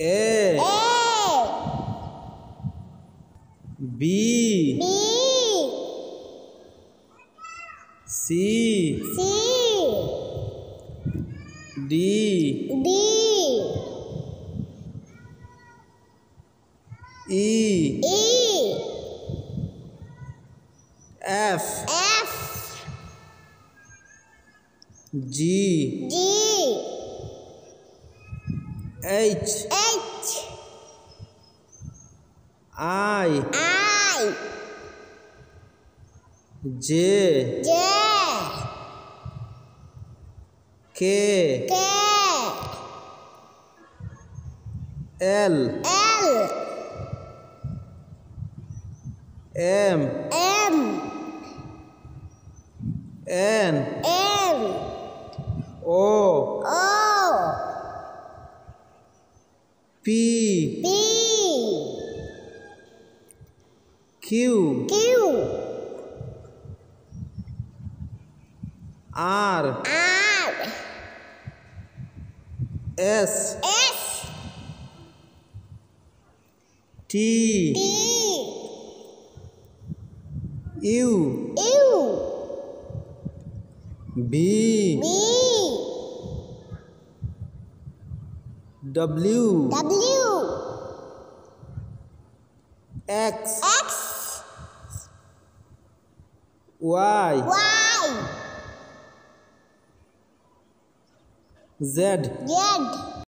A, A B, B C C D D E E F F G G H H I I J J K K L L M M N N P P Q Q R R S S T T U U B B W W X X Y Y Z Z